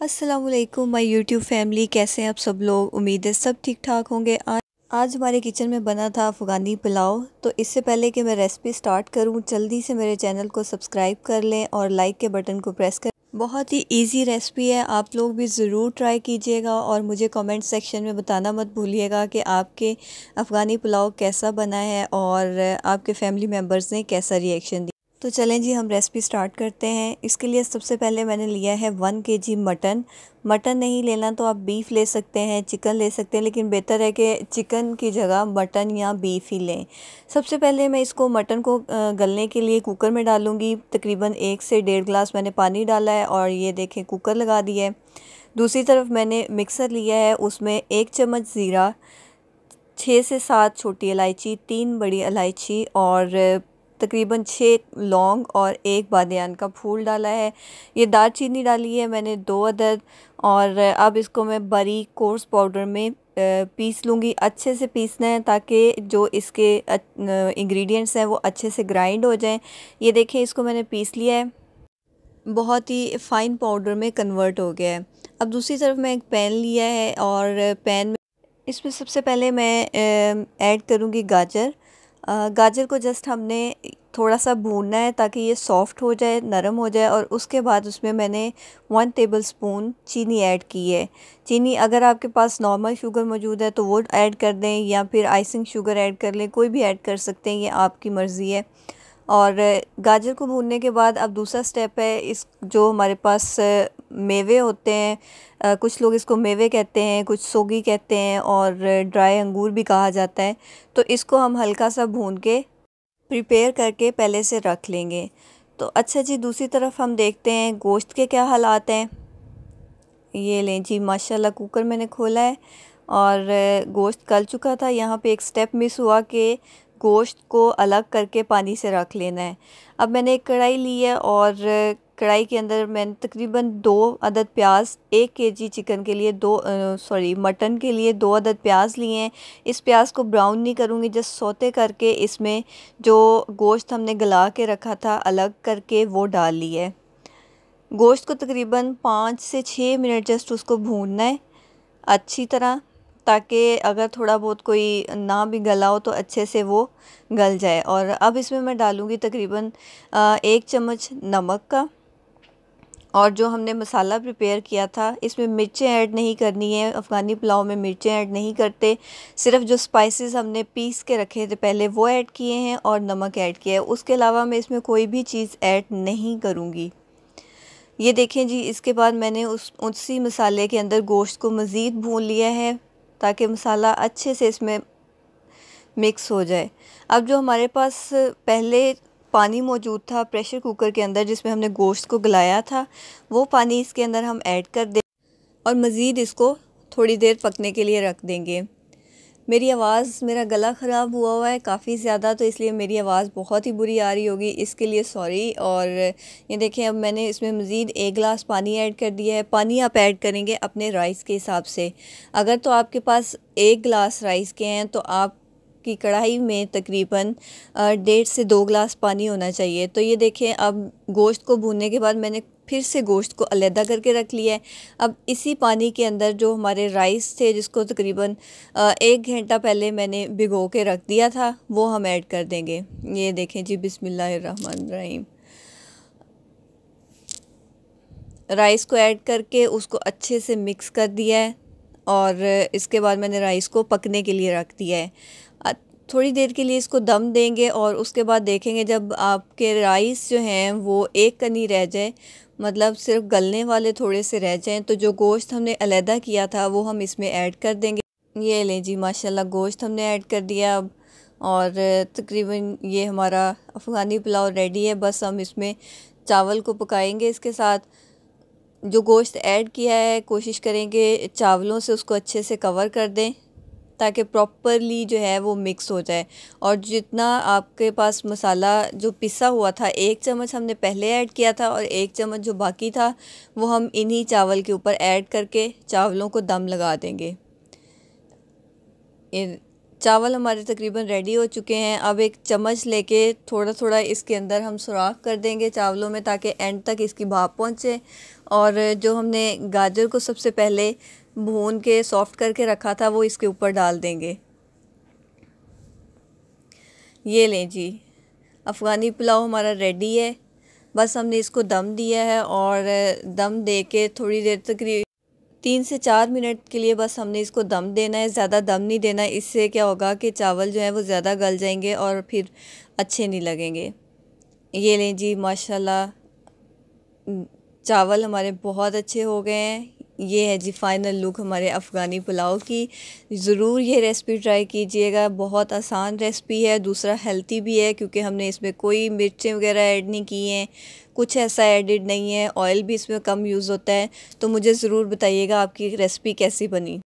Aslam my YouTube family कैसे हैं आप सब लोग उम्मीद है सब ठीक ठाक होंगे आज आज हमारे किचन में बना था अफ़गानी पुलाव तो इससे पहले कि मैं रेसिपी स्टार्ट करूं जल्दी से मेरे चैनल को सब्सक्राइब कर लें और लाइक के बटन को प्रेस करें बहुत ही इजी रेसिपी है आप लोग भी ज़रूर ट्राई कीजिएगा और मुझे कमेंट सेक्शन में बताना मत भूलिएगा कि आपके अफ़गानी पुलाव कैसा बना है और आपके फैमिली मेम्बर्स ने कैसा रिएक्शन दिया तो चलें जी हम रेसिपी स्टार्ट करते हैं इसके लिए सबसे पहले मैंने लिया है वन के जी मटन मटन नहीं लेना तो आप बीफ़ ले सकते हैं चिकन ले सकते हैं लेकिन बेहतर है कि चिकन की जगह मटन या बीफ़ ही लें सबसे पहले मैं इसको मटन को गलने के लिए कुकर में डालूँगी तकरीबन एक से डेढ़ गिलास मैंने पानी डाला है और ये देखें कुकर लगा दिया है दूसरी तरफ मैंने मिक्सर लिया है उसमें एक चम्मच ज़ीरा छः से सात छोटी इलायची तीन बड़ी इलायची और तकरीबन छः लौंग और एक बादन का फूल डाला है ये दालचीनी डाली है मैंने दो अदद और अब इसको मैं बारीक कोर्स पाउडर में पीस लूँगी अच्छे से पीसना है ताकि जो इसके इंग्रेडिएंट्स हैं वो अच्छे से ग्राइंड हो जाएं ये देखें इसको मैंने पीस लिया है बहुत ही फ़ाइन पाउडर में कन्वर्ट हो गया है अब दूसरी तरफ मैं एक पैन लिया है और पैन में इसमें सबसे पहले मैं ऐड करूँगी गाजर गाजर को जस्ट हमने थोड़ा सा भूनना है ताकि ये सॉफ़्ट हो जाए नरम हो जाए और उसके बाद उसमें मैंने वन टेबल स्पून चीनी ऐड की है चीनी अगर आपके पास नॉर्मल शुगर मौजूद है तो वो ऐड कर दें या फिर आइसिंग शुगर ऐड कर लें कोई भी ऐड कर सकते हैं ये आपकी मर्ज़ी है और गाजर को भूनने के बाद अब दूसरा स्टेप है इस जो हमारे पास मेवे होते हैं कुछ लोग इसको मेवे कहते हैं कुछ सोगी कहते हैं और ड्राई अंगूर भी कहा जाता है तो इसको हम हल्का सा भून के प्रिपेयर करके पहले से रख लेंगे तो अच्छा जी दूसरी तरफ हम देखते हैं गोश्त के क्या हालात हैं ये लें जी माशाल्लाह कुकर मैंने खोला है और गोश्त कल चुका था यहाँ पे एक स्टेप मिस हुआ कि गोश्त को अलग करके पानी से रख लेना है अब मैंने एक कढ़ाई ली है और कढ़ाई के अंदर मैंने तकरीबन दो अदद प्याज एक के जी चिकन के लिए दो सॉरी मटन के लिए दो अदद प्याज लिए हैं इस प्याज को ब्राउन नहीं करूँगी जस्ट सोते करके इसमें जो गोश्त हमने गला के रखा था अलग करके वो डाल ली है गोश्त को तकरीबन पाँच से छः मिनट जस्ट उसको भूनना है अच्छी तरह ताकि अगर थोड़ा बहुत कोई ना भी गला हो तो अच्छे से वो गल जाए और अब इसमें मैं डालूँगी तकरीबन एक चम्मच नमक का और जो हमने मसाला प्रिपेयर किया था इसमें मिर्चें ऐड नहीं करनी है अफ़गानी पुलाव में मिर्चें ऐड नहीं करते सिर्फ जो स्पाइसेस हमने पीस के रखे थे पहले वो ऐड किए हैं और नमक ऐड किया है उसके अलावा मैं इसमें कोई भी चीज़ ऐड नहीं करूँगी ये देखें जी इसके बाद मैंने उस उसी मसाले के अंदर गोश्त को मज़ीद भून लिया है ताकि मसाला अच्छे से इसमें मिक्स हो जाए अब जो हमारे पास पहले पानी मौजूद था प्रेशर कुकर के अंदर जिसमें हमने गोश्त को गलाया था वो पानी इसके अंदर हम ऐड कर दें और मज़ीद इसको थोड़ी देर पकने के लिए रख देंगे मेरी आवाज़ मेरा गला ख़राब हुआ हुआ है काफ़ी ज़्यादा तो इसलिए मेरी आवाज़ बहुत ही बुरी आ रही होगी इसके लिए सॉरी और ये देखें अब मैंने इसमें मज़ीद एक गिलास पानी ऐड कर दिया है पानी आप ऐड करेंगे अपने राइस के हिसाब से अगर तो आपके पास एक गिलास राइस के हैं तो आप की कढ़ाई में तकरीबन डेढ़ से दो गिलास पानी होना चाहिए तो ये देखें अब गोश्त को भूनने के बाद मैंने फिर से गोश्त को अलहदा करके रख लिया है अब इसी पानी के अंदर जो हमारे राइस थे जिसको तकरीबन एक घंटा पहले मैंने भिगो के रख दिया था वो हम ऐड कर देंगे ये देखें जी बिसमीम राइस को ऐड करके उसको अच्छे से मिक्स कर दिया है और इसके बाद मैंने राइस को पकने के लिए रख दिया है थोड़ी देर के लिए इसको दम देंगे और उसके बाद देखेंगे जब आपके राइस जो हैं वो एक कनी रह जाए मतलब सिर्फ गलने वाले थोड़े से रह जाएँ तो जो गोश्त हमने अलहदा किया था वो हम इसमें ऐड कर देंगे ये लें जी माशाल्लाह गोश्त हमने ऐड कर दिया अब और तकरीबन ये हमारा अफ़गानी पुलाव रेडी है बस हम इसमें चावल को पकाएंगे इसके साथ जो गोश्त ऐड किया है कोशिश करेंगे चावलों से उसको अच्छे से कवर कर दें ताकि प्रॉपरली जो है वो मिक्स हो जाए और जितना आपके पास मसाला जो पिसा हुआ था एक चम्मच हमने पहले ऐड किया था और एक चम्मच जो बाकी था वो हम इन्हीं चावल के ऊपर ऐड करके चावलों को दम लगा देंगे चावल हमारे तकरीबन रेडी हो चुके हैं अब एक चम्मच लेके थोड़ा थोड़ा इसके अंदर हम सुराख कर देंगे चावलों में ताकि एंड तक इसकी भाप पहुँचे और जो हमने गाजर को सबसे पहले भून के सॉफ्ट करके रखा था वो इसके ऊपर डाल देंगे ये लें जी अफ़गानी पुलाव हमारा रेडी है बस हमने इसको दम दिया है और दम दे के थोड़ी देर तक तीन से चार मिनट के लिए बस हमने इसको दम देना है ज़्यादा दम नहीं देना इससे क्या होगा कि चावल जो है वो ज़्यादा गल जाएंगे और फिर अच्छे नहीं लगेंगे ये लें जी माशाल्लाह चावल हमारे बहुत अच्छे हो गए हैं ये है जी फ़ाइनल लुक हमारे अफ़गानी पुलाव की ज़रूर ये रेसिपी ट्राई कीजिएगा बहुत आसान रेसिपी है दूसरा हेल्थी भी है क्योंकि हमने इसमें कोई मिर्चें वगैरह ऐड नहीं की हैं कुछ ऐसा एडिड नहीं है ऑयल भी इसमें कम यूज़ होता है तो मुझे ज़रूर बताइएगा आपकी रेसिपी कैसी बनी